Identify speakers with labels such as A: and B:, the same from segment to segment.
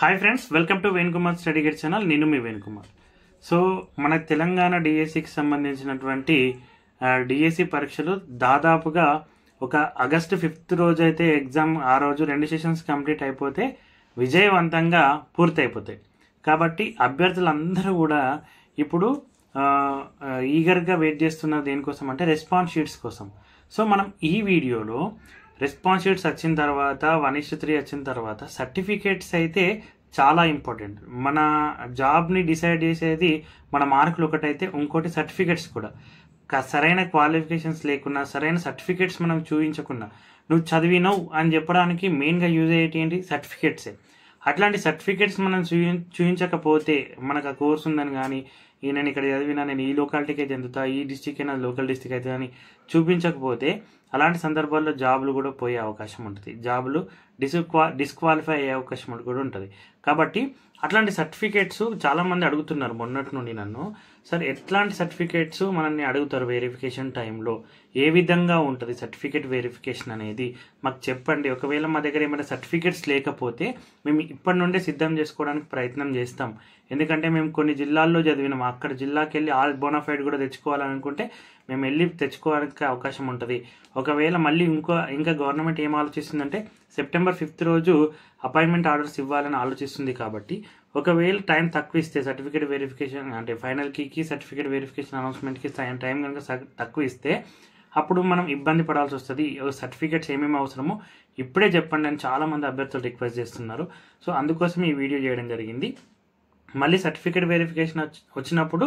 A: hi friends welcome to Venukumar study gate channel నేను మీ Venukumar so మన తెలంగాణ డిఎస్సికి సంబంధించినటువంటి డిఎస్సి పరీక్షలు దాదాపుగా ఒక ఆగస్టు ఫిఫ్త్ రోజు అయితే ఎగ్జామ్ ఆ రోజు రెండు సెషన్స్ కంప్లీట్ అయిపోతే విజయవంతంగా పూర్తయిపోతాయి కాబట్టి అభ్యర్థులందరూ కూడా ఇప్పుడు ఈగర్గా వెయిట్ చేస్తున్న దేనికోసం అంటే రెస్పాన్స్ షీట్స్ కోసం సో మనం ఈ వీడియోలో రెస్పాన్స్ షీట్స్ వచ్చిన తర్వాత వన్ త్రీ వచ్చిన తర్వాత సర్టిఫికేట్స్ అయితే చాలా ఇంపార్టెంట్ మన జాబ్ని డిసైడ్ చేసేది మన మార్కులు ఒకటైతే ఇంకోటి సర్టిఫికేట్స్ కూడా సరైన క్వాలిఫికేషన్స్ లేకున్నా సరైన సర్టిఫికేట్స్ మనం చూపించకుండా నువ్వు చదివినావు అని చెప్పడానికి మెయిన్గా యూజ్ అయ్యేటి ఏంటి సర్టిఫికేట్సే అట్లాంటి సర్టిఫికేట్స్ మనం చూయి చూపించకపోతే మనకు ఆ కోర్స్ ఉందని కానీ నేను ఇక్కడ చదివినా నేను ఈ లోకాలిటీకే చెందుతా ఈ డిస్టిక్ అయినా లోకల్ డిస్టిక్ అయితే అని చూపించకపోతే అలాంటి సందర్భాల్లో జాబులు కూడా పోయే అవకాశం ఉంటుంది జాబులు డిస్క్వా డిస్క్వాలిఫై అయ్యే అవకాశం కూడా ఉంటుంది కాబట్టి అట్లాంటి సర్టిఫికేట్స్ చాలామంది అడుగుతున్నారు మొన్నటి నుండి నన్ను సార్ ఎట్లాంటి సర్టిఫికేట్స్ మనల్ని అడుగుతారు వెరిఫికేషన్ టైంలో ఏ విధంగా ఉంటుంది సర్టిఫికేట్ వెరిఫికేషన్ అనేది మాకు చెప్పండి ఒకవేళ మా దగ్గర ఏమైనా సర్టిఫికేట్స్ లేకపోతే మేము ఇప్పటి నుండే సిద్ధం చేసుకోవడానికి ప్రయత్నం చేస్తాం ఎందుకంటే మేము కొన్ని జిల్లాల్లో చదివినాం అక్కడ జిల్లాకి వెళ్ళి ఆ బోనాఫైడ్ కూడా తెచ్చుకోవాలనుకుంటే మేము వెళ్ళి తెచ్చుకోవడానికి అవకాశం ఉంటుంది ఒకవేళ మళ్ళీ ఇంకో ఇంకా గవర్నమెంట్ ఏం ఆలోచిస్తుందంటే సెప్టెంబర్ ఫిఫ్త్ రోజు అపాయింట్మెంట్ ఆర్డర్స్ ఇవ్వాలని ఆలోచిస్తుంది కాబట్టి ఒకవేళ టైం తక్కువ ఇస్తే సర్టిఫికేట్ వెరిఫికేషన్ అంటే ఫైనల్ కీకి సర్టిఫికేట్ వెరిఫికేషన్ అనౌన్స్మెంట్కి టైం కనుక తక్కువ ఇస్తే అప్పుడు మనం ఇబ్బంది పడాల్సి వస్తుంది సర్టిఫికేట్స్ ఏమేమి అవసరమో ఇప్పుడే చెప్పండి అని చాలామంది అభ్యర్థులు రిక్వెస్ట్ చేస్తున్నారు సో అందుకోసం ఈ వీడియో చేయడం జరిగింది మళ్ళీ సర్టిఫికేట్ వెరిఫికేషన్ వచ్చినప్పుడు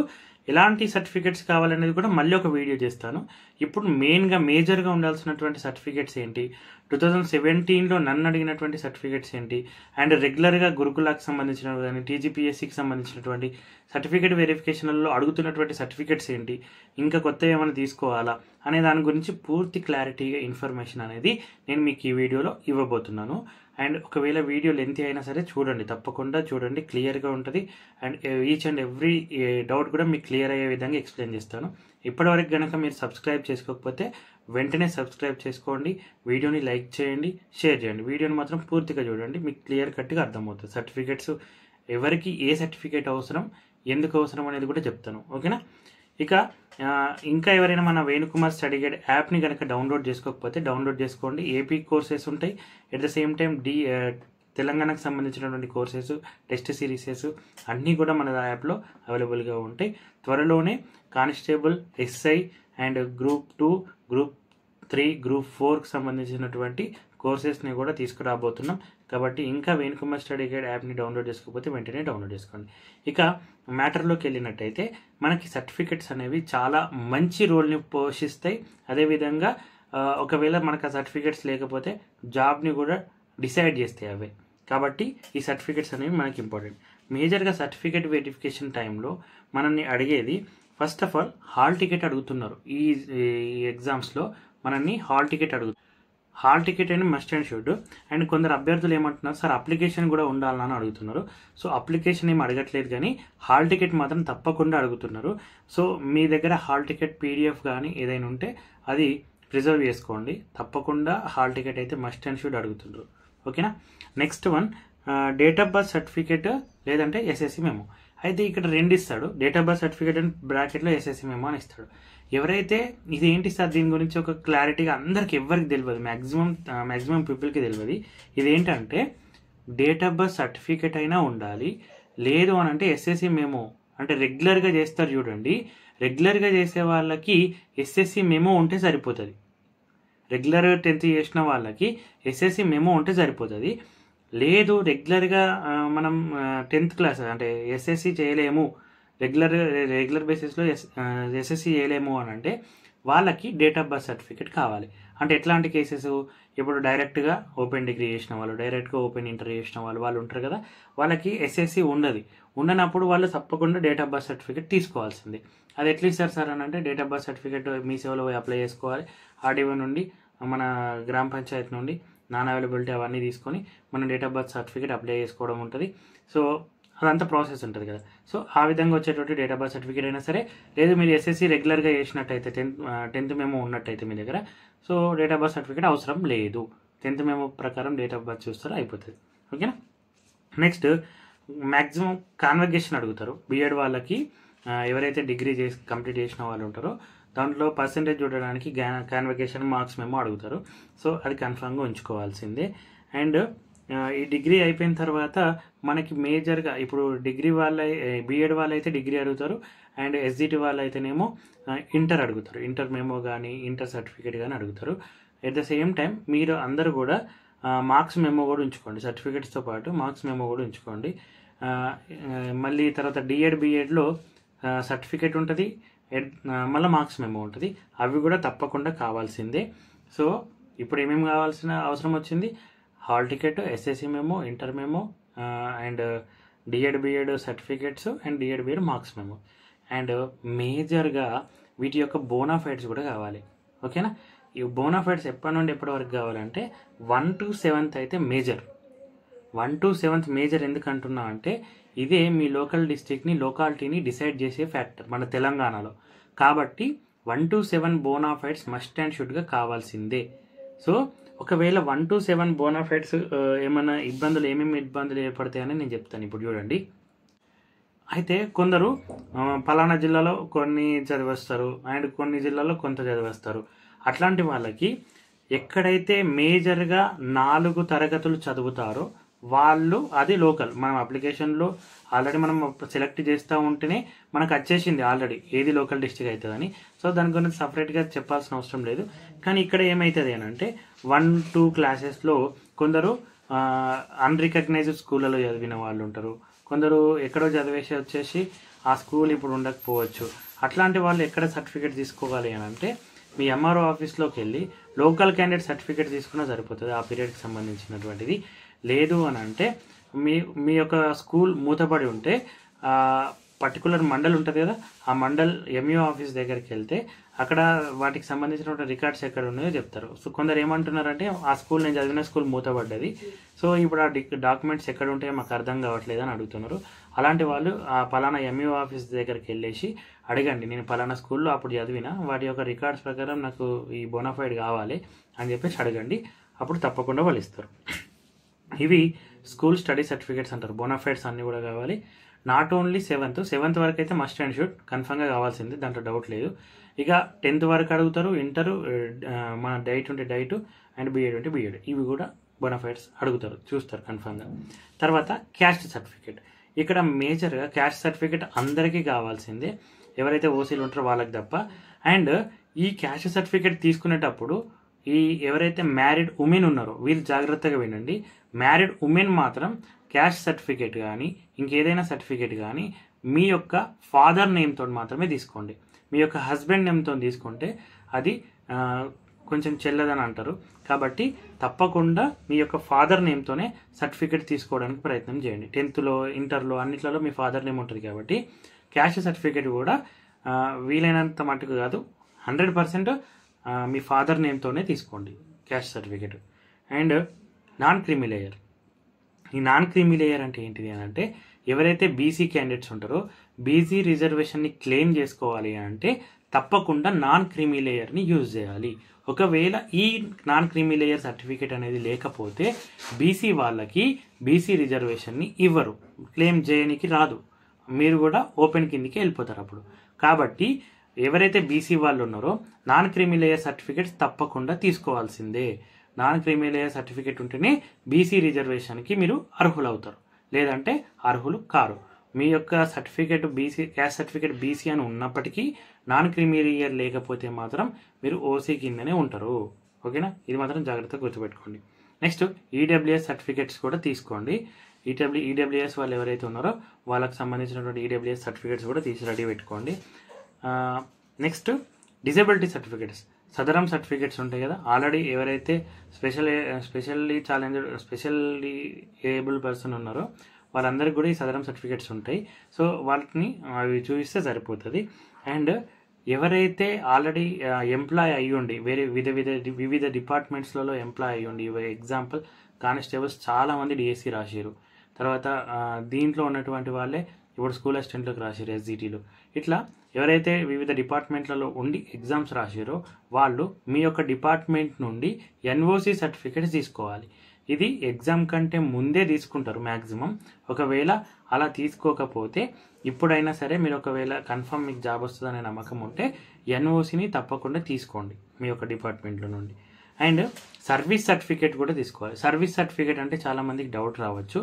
A: ఎలాంటి సర్టిఫికెట్స్ కావాలనేది కూడా మళ్ళీ ఒక వీడియో చేస్తాను ఇప్పుడు మెయిన్గా మేజర్గా ఉండాల్సినటువంటి సర్టిఫికెట్స్ ఏంటి టూ థౌజండ్ సెవెంటీన్లో నన్ను అడిగినటువంటి సర్టిఫికెట్స్ ఏంటి అండ్ రెగ్యులర్గా గురుకులాకి సంబంధించిన కానీ టీజీపీఎస్సికి సంబంధించినటువంటి సర్టిఫికేట్ వెరిఫికేషన్లలో అడుగుతున్నటువంటి సర్టిఫికెట్స్ ఏంటి ఇంకా కొత్త ఏమైనా తీసుకోవాలా అనే దాని గురించి పూర్తి క్లారిటీగా ఇన్ఫర్మేషన్ అనేది నేను మీకు ఈ వీడియోలో ఇవ్వబోతున్నాను అండ్ ఒకవేళ వీడియో లెంత్ అయినా సరే చూడండి తప్పకుండా చూడండి క్లియర్గా ఉంటుంది and each and every doubt కూడా మీకు క్లియర్ అయ్యే విధంగా ఎక్స్ప్లెయిన్ చేస్తాను ఇప్పటివరకు కనుక మీరు సబ్స్క్రైబ్ చేసుకోకపోతే వెంటనే సబ్స్క్రైబ్ చేసుకోండి వీడియోని లైక్ చేయండి షేర్ చేయండి వీడియోని మాత్రం పూర్తిగా చూడండి మీకు క్లియర్ కట్గా అర్థమవుతుంది సర్టిఫికేట్స్ ఎవరికి ఏ సర్టిఫికేట్ అవసరం ఎందుకు అవసరం అనేది కూడా చెప్తాను ఓకేనా ఇక ఇంకా ఎవరైనా మన వేణుకుమార్ స్టడీ గైడ్ యాప్ని కనుక డౌన్లోడ్ చేసుకోకపోతే డౌన్లోడ్ చేసుకోండి ఏపీ కోర్సెస్ ఉంటాయి ఎట్ ద సేమ్ టైం డి తెలంగాణకు సంబంధించినటువంటి కోర్సెస్ టెస్ట్ సిరీసెస్ అన్నీ కూడా మన యాప్లో అవైలబుల్గా ఉంటాయి త్వరలోనే constable SI and group two group three గ్రూప్ ఫోర్కి సంబంధించినటువంటి కోర్సెస్ని కూడా తీసుకురాబోతున్నాం కాబట్టి ఇంకా వేణుకుమార్ స్టడీ గైడ్ యాప్ని డౌన్లోడ్ చేసుకోకపోతే వెంటనే డౌన్లోడ్ చేసుకోండి ఇక మ్యాటర్లోకి వెళ్ళినట్టయితే మనకి సర్టిఫికెట్స్ అనేవి చాలా మంచి రోల్ని పోషిస్తాయి అదేవిధంగా ఒకవేళ మనకు ఆ సర్టిఫికెట్స్ లేకపోతే జాబ్ని కూడా డిసైడ్ చేస్తాయి అవే కాబట్టి ఈ సర్టిఫికెట్స్ అనేవి మనకి ఇంపార్టెంట్ మేజర్గా సర్టిఫికేట్ వెరిఫికేషన్ టైంలో మనల్ని అడిగేది first of all hall ticket అడుగుతున్నారు ఈ ఎగ్జామ్స్లో మనల్ని హాల్ టికెట్ అడుగుతున్నారు హాల్ టికెట్ అని మస్ట్ అండ్ షుడ్ అండ్ కొందరు అభ్యర్థులు ఏమంటున్నారు సార్ అప్లికేషన్ కూడా ఉండాలని అడుగుతున్నారు సో అప్లికేషన్ ఏమి అడగట్లేదు కానీ హాల్ టికెట్ మాత్రం తప్పకుండా అడుగుతున్నారు సో మీ దగ్గర హాల్ టికెట్ పీడిఎఫ్ కానీ ఏదైనా ఉంటే అది ప్రిజర్వ్ చేసుకోండి తప్పకుండా హాల్ టికెట్ అయితే మస్ట్ అండ్ షుడ్ అడుగుతున్నారు ఓకేనా next one date of birth certificate లేదంటే ఎస్ఎస్సీ మేము అయితే ఇక్కడ రెండు ఇస్తాడు date of birth certificate and బ్రాకెట్లో ఎస్ఎస్సీ మేము అని ఇస్తాడు ఎవరైతే ఇది ఏంటి సార్ దీని గురించి ఒక క్లారిటీగా అందరికి ఎవరికి తెలియదు మ్యాక్సిమం మ్యాక్సిమం పీపుల్కి తెలియదు ఇదేంటంటే డేట్ ఆఫ్ బర్త్ సర్టిఫికేట్ అయినా ఉండాలి లేదు అని అంటే ఎస్ఎస్సి మేము అంటే రెగ్యులర్గా చేస్తారు చూడండి రెగ్యులర్గా చేసే వాళ్ళకి ఎస్ఎస్సి మెమో ఉంటే సరిపోతుంది రెగ్యులర్ టెన్త్ చేసిన వాళ్ళకి ఎస్ఎస్సి మెమో ఉంటే సరిపోతుంది లేదు రెగ్యులర్గా మనం టెన్త్ క్లాస్ అంటే ఎస్ఎస్సి చేయలేము రెగ్యులర్ రెగ్యులర్ బేసిస్లో ఎస్ ఎస్ఎస్సి చేయలేము అని అంటే వాళ్ళకి డేట్ ఆఫ్ బర్త్ సర్టిఫికేట్ కావాలి అంటే ఎట్లాంటి కేసెస్ ఇప్పుడు డైరెక్ట్గా ఓపెన్ డిగ్రీ చేసిన వాళ్ళు డైరెక్ట్గా ఓపెన్ ఇంటర్ చేసిన వాళ్ళు వాళ్ళు ఉంటారు కదా వాళ్ళకి ఎస్ఎస్సి ఉండదు ఉండనప్పుడు వాళ్ళు తప్పకుండా డేట్ ఆఫ్ బర్త్ సర్టిఫికేట్ తీసుకోవాల్సింది అది ఎట్లా ఇస్తారు సార్ అని అంటే డేట్ ఆఫ్ బర్త్ సర్టిఫికేట్ మీ సేవలో అప్లై చేసుకోవాలి ఆర్డీఓ నుండి మన గ్రామ పంచాయతీ నుండి నాన్ అవైలబిలిటీ అవన్నీ తీసుకొని మనం date of birth certificate apply చేసుకోవడం ఉంటుంది సో అదంతా ప్రాసెస్ ఉంటుంది కదా సో ఆ విధంగా వచ్చేటువంటి డేట్ ఆఫ్ బర్త్ సర్టిఫికేట్ అయినా సరే లేదు మీరు ఎస్ఎస్సి రెగ్యులర్గా చేసినట్టయితే టెన్త్ టెన్త్ మేము ఉన్నట్టయితే మీ దగ్గర so date of birth certificate అవసరం లేదు టెన్త్ మేము ప్రకారం డేట్ ఆఫ్ బర్త్ చూస్తారో అయిపోతుంది ఓకేనా నెక్స్ట్ మ్యాక్సిమం కాన్వర్గేషన్ అడుగుతారు బీఎడ్ వాళ్ళకి ఎవరైతే డిగ్రీ చేసి కంప్లీట్ చేసిన వాళ్ళు ఉంటారో దాంట్లో పర్సంటేజ్ చూడడానికి కాన్వర్గేషన్ మార్క్స్ మేము అడుగుతారు సో అది కన్ఫామ్గా ఉంచుకోవాల్సిందే అండ్ ఈ డిగ్రీ అయిపోయిన తర్వాత మనకి మేజర్గా ఇప్పుడు డిగ్రీ వాళ్ళ బీఎడ్ అయితే డిగ్రీ అడుగుతారు అండ్ ఎస్జిటి వాళ్ళు అయితేనేమో ఇంటర్ అడుగుతారు ఇంటర్ మేమో కానీ ఇంటర్ సర్టిఫికేట్ కానీ అడుగుతారు ఎట్ ద సేమ్ టైం మీరు అందరూ కూడా మార్క్స్ మెమో కూడా ఉంచుకోండి సర్టిఫికేట్స్తో పాటు మార్క్స్ మెమో కూడా ఉంచుకోండి మళ్ళీ తర్వాత డిఎడ్ బిఎడ్లో సర్టిఫికేట్ ఉంటుంది మళ్ళీ మార్క్స్ మెమో ఉంటుంది అవి కూడా తప్పకుండా కావాల్సిందే సో ఇప్పుడు ఏమేమి కావాల్సిన అవసరం వచ్చింది hall ticket SSC memo inter memo and D Ed B Ed certificates and D Ed B Ed marks memo and మేజర్గా వీటి యొక్క బోనాఫైడ్స్ కూడా కావాలి ఓకేనా ఈ బోనాఫైడ్స్ ఎప్పటి నుండి ఎప్పటి వరకు కావాలంటే వన్ టు సెవెంత్ అయితే major one to seventh major ఎందుకు అంటున్నా అంటే ఇదే మీ లోకల్ డిస్ట్రిక్ట్ని లోకాలిటీని డిసైడ్ చేసే ఫ్యాక్టర్ మన తెలంగాణలో కాబట్టి one to seven bonafides must and షుడ్గా కావాల్సిందే సో ఒకవేళ వన్ టు సెవెన్ బోనాఫైడ్స్ ఏమైనా ఇబ్బందులు ఏమేమి ఇబ్బందులు ఏర్పడతాయని నేను చెప్తాను ఇప్పుడు చూడండి అయితే కొందరు పలానా జిల్లాలో కొన్ని చదివేస్తారు అండ్ కొన్ని జిల్లాలో కొంత చదివేస్తారు అట్లాంటి వాళ్ళకి ఎక్కడైతే మేజర్గా నాలుగు తరగతులు చదువుతారో వాళ్ళు అది లోకల్ మనం అప్లికేషన్లో ఆల్రెడీ మనం సెలెక్ట్ చేస్తూ ఉంటేనే మనకు వచ్చేసింది ఆల్రెడీ ఏది లోకల్ డిస్టిక్ అవుతుందని సో దాని గురించి సపరేట్గా చెప్పాల్సిన అవసరం లేదు కానీ ఇక్కడ ఏమవుతుంది అని అంటే వన్ టూ క్లాసెస్లో కొందరు అన్రికగ్నైజ్డ్ స్కూళ్ళలో చదివిన వాళ్ళు ఉంటారు కొందరు ఎక్కడో చదివేసి వచ్చేసి ఆ స్కూల్ ఇప్పుడు ఉండకపోవచ్చు అట్లాంటి వాళ్ళు ఎక్కడ సర్టిఫికేట్ తీసుకోవాలి అని అంటే మీ ఎంఆర్ఓ ఆఫీస్లోకి వెళ్ళి లోకల్ క్యాండిడేట్ సర్టిఫికేట్ తీసుకున్నా సరిపోతుంది ఆ పీరియడ్కి సంబంధించినటువంటిది లేదు అని అంటే మీ మీ యొక్క స్కూల్ మూతపడి ఉంటే పర్టికులర్ మండల్ ఉంటుంది కదా ఆ మండల్ ఎంఈఓ ఆఫీస్ దగ్గరికి వెళ్తే అక్కడ వాటికి సంబంధించిన రికార్డ్స్ ఎక్కడ ఉన్నాయో చెప్తారు సో కొందరు ఏమంటున్నారంటే ఆ స్కూల్ నేను చదివిన స్కూల్ మూతబడ్డది సో ఇప్పుడు ఆ డాక్యుమెంట్స్ ఎక్కడ ఉంటాయో మాకు అర్థం కావట్లేదు అని అడుగుతున్నారు అలాంటి వాళ్ళు ఆ పలానా ఎంఈఓ ఆఫీస్ దగ్గరికి వెళ్ళేసి అడగండి నేను పలానా స్కూల్లో అప్పుడు చదివిన వాటి యొక్క రికార్డ్స్ ప్రకారం నాకు ఈ బోనాఫైడ్ కావాలి అని చెప్పేసి అడగండి అప్పుడు తప్పకుండా వాళ్ళు ఇస్తారు ఇవి స్కూల్ స్టడీ సర్టిఫికేట్స్ అంటారు బోనాఫైడ్స్ అన్నీ కూడా కావాలి నాట్ ఓన్లీ సెవెంత్ సెవెంత్ వరకు అయితే మస్ట్ అండ్ షుడ్ కన్ఫర్మ్గా కావాల్సింది దాంట్లో డౌట్ లేదు ఇక టెన్త్ వరకు అడుగుతారు ఇంటరు eh, ah, మన డైట్ ఉంటే డైట్ అండ్ బీఎడ్ ఉంటే బీఎడ్ ఇవి కూడా బోనాఫైడ్స్ అడుగుతారు చూస్తారు కన్ఫర్మ్గా తర్వాత క్యాస్ట్ సర్టిఫికేట్ ఇక్కడ మేజర్గా క్యాస్ట్ సర్టిఫికేట్ అందరికీ కావాల్సిందే ఎవరైతే ఓసీలు ఉంటారో వాళ్ళకి తప్ప అండ్ ఈ క్యాస్ట్ సర్టిఫికేట్ తీసుకునేటప్పుడు ఈ ఎవరైతే మ్యారీడ్ ఉమెన్ ఉన్నారో వీళ్ళు జాగ్రత్తగా వినండి మ్యారీడ్ ఉమెన్ మాత్రం క్యాష్ సర్టిఫికేట్ కానీ ఇంకేదైనా సర్టిఫికేట్ కానీ మీ యొక్క ఫాదర్ నేమ్తో మాత్రమే తీసుకోండి మీ యొక్క హస్బెండ్ నేమ్తో తీసుకుంటే అది కొంచెం చెల్లదని అంటారు కాబట్టి తప్పకుండా మీ యొక్క ఫాదర్ నేమ్తోనే సర్టిఫికేట్ తీసుకోవడానికి ప్రయత్నం చేయండి టెన్త్లో ఇంటర్లో అన్నిట్లలో మీ ఫాదర్ నేమ్ ఉంటుంది కాబట్టి క్యాష్ సర్టిఫికేట్ కూడా వీలైనంత మటుకు కాదు హండ్రెడ్ పర్సెంట్ మీ ఫాదర్ నేమ్తోనే తీసుకోండి caste certificate and non creamy layer ఈ నాన్ క్రీమీ లేయర్ అంటే ఏంటిది అని అంటే ఎవరైతే బీసీ క్యాండిడేట్స్ ఉంటారో బీసీ రిజర్వేషన్ని క్లెయిమ్ చేసుకోవాలి అంటే తప్పకుండా నాన్ క్రీమీ లేయర్ని యూజ్ చేయాలి ఒకవేళ ఈ నాన్ క్రీమీ లేయర్ సర్టిఫికేట్ అనేది లేకపోతే బీసీ వాళ్ళకి బీసీ రిజర్వేషన్ని ఇవ్వరు క్లెయిమ్ చేయడానికి రాదు మీరు కూడా ఓపెన్ కిందికి వెళ్ళిపోతారు అప్పుడు కాబట్టి ఎవరైతే బీసీ వాళ్ళు ఉన్నారో నాన్ క్రిమిలేయర్ సర్టిఫికేట్స్ తప్పకుండా తీసుకోవాల్సిందే నాన్ క్రిమిలేయర్ సర్టిఫికేట్ ఉంటేనే బీసీ రిజర్వేషన్కి మీరు అర్హులవుతారు లేదంటే అర్హులు కారు మీ యొక్క certificate BC caste certificate BC అని ఉన్నప్పటికీ నాన్ క్రిమిలియర్ లేకపోతే మాత్రం మీరు ఓసీ కిందనే ఉంటారు ఓకేనా ఇది మాత్రం జాగ్రత్తగా గుర్తుపెట్టుకోండి నెక్స్ట్ ఈడబ్ల్యూఎస్ సర్టిఫికేట్స్ కూడా తీసుకోండి ఈడబ్ల్యూ e ఈడబ్ల్యూఎస్ e వాళ్ళు ఎవరైతే ఉన్నారో వాళ్ళకి సంబంధించినటువంటి ఈడబ్ల్యూఎస్ e సర్టిఫికేట్స్ కూడా తీసి రెడీ పెట్టుకోండి next disability certificates Sadaram certificates ఉంటాయి కదా ఆల్రెడీ ఎవరైతే special specially challenge specially able person ఉన్నారో వాళ్ళందరికీ కూడా ఈ సదరం సర్టిఫికేట్స్ ఉంటాయి సో వాటిని అవి చూపిస్తే సరిపోతుంది అండ్ ఎవరైతే ఆల్రెడీ ఎంప్లాయ్ అయ్యుండి వేరే వివిధ వివిధ వివిధ డిపార్ట్మెంట్స్లలో ఎంప్లాయ్ అయ్యుండి ఎగ్జాంపుల్ కానిస్టేబుల్స్ చాలామంది డిఎస్సి e రాసారు తర్వాత దీంట్లో ఉన్నటువంటి వాళ్ళే ఇప్పుడు స్కూల్ అసిస్టెంట్లకు రాసారు ఎస్జిటీలు ఇట్లా ఎవరైతే వివిధ డిపార్ట్మెంట్లలో ఉండి ఎగ్జామ్స్ రాసారో వాళ్ళు మీ యొక్క డిపార్ట్మెంట్ నుండి ఎన్ఓసి సర్టిఫికేట్స్ తీసుకోవాలి ఇది ఎగ్జామ్ కంటే ముందే తీసుకుంటారు మ్యాక్సిమం ఒకవేళ అలా తీసుకోకపోతే ఇప్పుడైనా సరే మీరు ఒకవేళ కన్ఫర్మ్ మీకు జాబ్ వస్తుందనే నమ్మకం ఉంటే ఎన్ఓసిని తప్పకుండా తీసుకోండి మీ యొక్క డిపార్ట్మెంట్లో నుండి అండ్ సర్వీస్ సర్టిఫికేట్ కూడా తీసుకోవాలి సర్వీస్ సర్టిఫికేట్ అంటే చాలామందికి డౌట్ రావచ్చు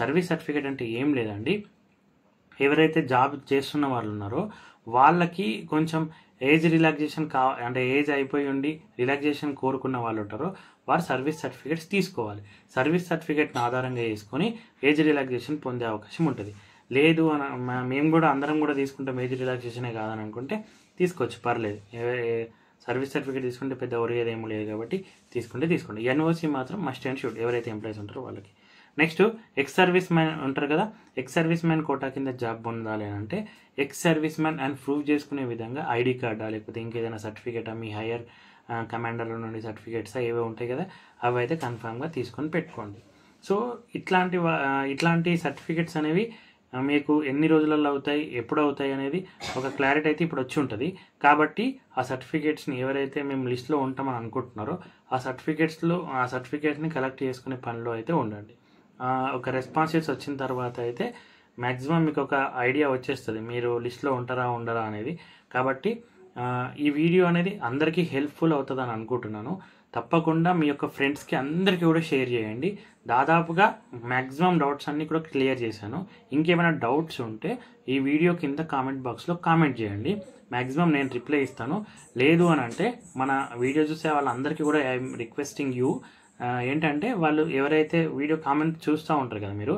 A: సర్వీస్ సర్టిఫికేట్ అంటే ఏం లేదండి ఎవరైతే జాబ్ చేస్తున్న వాళ్ళు ఉన్నారో వాళ్ళకి కొంచెం ఏజ్ రిలాక్సేషన్ కా అంటే ఏజ్ అయిపోయి ఉండి రిలాక్సేషన్ కోరుకున్న వాళ్ళు ఉంటారో వారు సర్వీస్ సర్టిఫికేట్స్ తీసుకోవాలి సర్వీస్ సర్టిఫికేట్ని ఆధారంగా చేసుకొని ఏజ్ రిలాక్సేషన్ పొందే అవకాశం ఉంటుంది లేదు అని మేము కూడా అందరం కూడా తీసుకుంటాం ఏజ్ రిలాక్సేషనే కాదని అనుకుంటే తీసుకోవచ్చు పర్లేదు సర్వీస్ సర్టిఫికేట్ తీసుకుంటే పెద్ద ఒరిగేది ఏమీ లేదు కాబట్టి తీసుకుంటే తీసుకోండి ఎన్ఓసి మాత్రం మస్ట్ అండ్ షూట్ ఎవరైతే ఎంప్లాయీస్ ఉంటారో వాళ్ళకి నెక్స్ట్ ఎక్స్ సర్వీస్ మ్యాన్ ఉంటారు కదా ఎక్స్ సర్వీస్ మ్యాన్ కోటా కింద జాబ్ పొందాలి అని అంటే ex service man and prove చేసుకునే విధంగా ఐడి కార్డా లేకపోతే ఇంకేదైనా సర్టిఫికేటా మీ హైయర్ కమాండర్ల నుండి సర్టిఫికేట్స్ ఏవో ఉంటాయి కదా అవి అయితే కన్ఫామ్గా తీసుకొని పెట్టుకోండి సో ఇట్లాంటి ఇట్లాంటి సర్టిఫికేట్స్ అనేవి మీకు ఎన్ని రోజులలో అవుతాయి ఎప్పుడు అవుతాయి అనేది ఒక క్లారిటీ అయితే ఇప్పుడు వచ్చి ఉంటుంది కాబట్టి ఆ సర్టిఫికేట్స్ని ఎవరైతే మేము లిస్ట్లో ఉంటామని అనుకుంటున్నారో ఆ సర్టిఫికేట్స్లో ఆ సర్టిఫికేట్స్ని కలెక్ట్ చేసుకునే పనిలో అయితే ఉండండి ఒక రెస్పాన్సెస్ వచ్చిన తర్వాత అయితే మ్యాక్సిమం మీకు ఒక ఐడియా వచ్చేస్తుంది మీరు లిస్ట్లో ఉంటారా ఉండరా అనేది కాబట్టి ఈ వీడియో అనేది అందరికీ హెల్ప్ఫుల్ అవుతుందని అనుకుంటున్నాను తప్పకుండా మీ యొక్క ఫ్రెండ్స్కి అందరికీ కూడా షేర్ చేయండి దాదాపుగా మ్యాక్సిమం డౌట్స్ అన్నీ కూడా క్లియర్ చేశాను ఇంకేమైనా డౌట్స్ ఉంటే ఈ వీడియో కింద కామెంట్ బాక్స్లో కామెంట్ చేయండి మ్యాక్సిమం నేను రిప్లై ఇస్తాను లేదు అని అంటే మన వీడియో చూసే వాళ్ళందరికీ కూడా ఐఎమ్ రిక్వెస్టింగ్ యూ ఏంటంటే వాళ్ళు ఎవరైతే వీడియో కామెంట్ చూస్తూ ఉంటారు కదా మీరు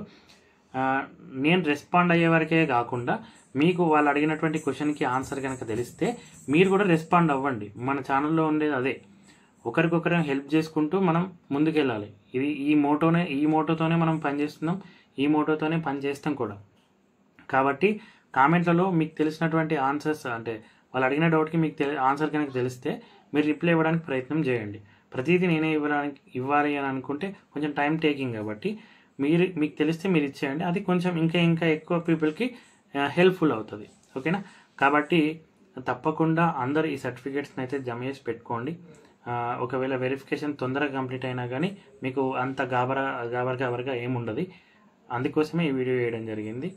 A: నేను రెస్పాండ్ అయ్యే వరకే కాకుండా మీకు వాళ్ళు అడిగినటువంటి క్వశ్చన్కి ఆన్సర్ కనుక తెలిస్తే మీరు కూడా రెస్పాండ్ అవ్వండి మన ఛానల్లో ఉండేది అదే ఒకరికొకరం హెల్ప్ చేసుకుంటూ మనం ముందుకెళ్ళాలి ఇది ఈ మోటోనే ఈ మోటోతోనే మనం పనిచేస్తున్నాం ఈ మోటోతోనే పనిచేస్తాం కూడా కాబట్టి కామెంట్లలో మీకు తెలిసినటువంటి ఆన్సర్స్ అంటే వాళ్ళు అడిగిన డౌట్కి మీకు తెలి ఆన్సర్ కనుక తెలిస్తే మీరు రిప్లై ఇవ్వడానికి ప్రయత్నం చేయండి ప్రతిదీ నేనే ఇవ్వడానికి ఇవ్వాలి అని అనుకుంటే కొంచెం టైం టేకింగ్ కాబట్టి మీరు మీకు తెలిస్తే మీరు ఇచ్చేయండి అది కొంచెం ఇంకా ఇంకా ఎక్కువ పీపుల్కి హెల్ప్ఫుల్ అవుతుంది ఓకేనా కాబట్టి తప్పకుండా అందరు ఈ సర్టిఫికేట్స్ని అయితే జమ చేసి పెట్టుకోండి ఒకవేళ వెరిఫికేషన్ తొందరగా కంప్లీట్ అయినా కానీ మీకు అంత గాబరా గాబర్ గాబరగా ఏముండదు అందుకోసమే ఈ వీడియో వేయడం జరిగింది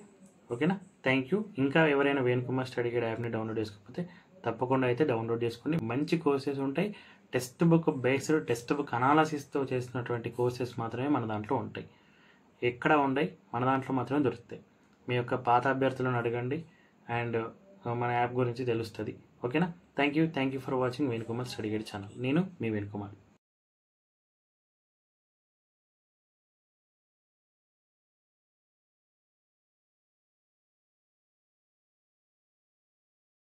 A: ఓకేనా థ్యాంక్ యూ ఇంకా ఎవరైనా వేణుకుమార్ స్టడీ గైడ్ యాప్ని డౌన్లోడ్ చేసుకోకపోతే తప్పకుండా అయితే డౌన్లోడ్ చేసుకోండి మంచి కోర్సెస్ ఉంటాయి text book based text book అనాలసిస్తో చేసినటువంటి కోర్సెస్ మాత్రమే మన దాంట్లో ఉంటాయి ఎక్కడ ఉండయి మన దాంట్లో మాత్రమే దొరుకుతాయి మీ యొక్క పాత అభ్యర్థులను అడగండి అండ్ మన యాప్ గురించి తెలుస్తుంది ఓకేనా thank you thank you for watching Venukumar study guide channel నేను మీ వేణుకుమార్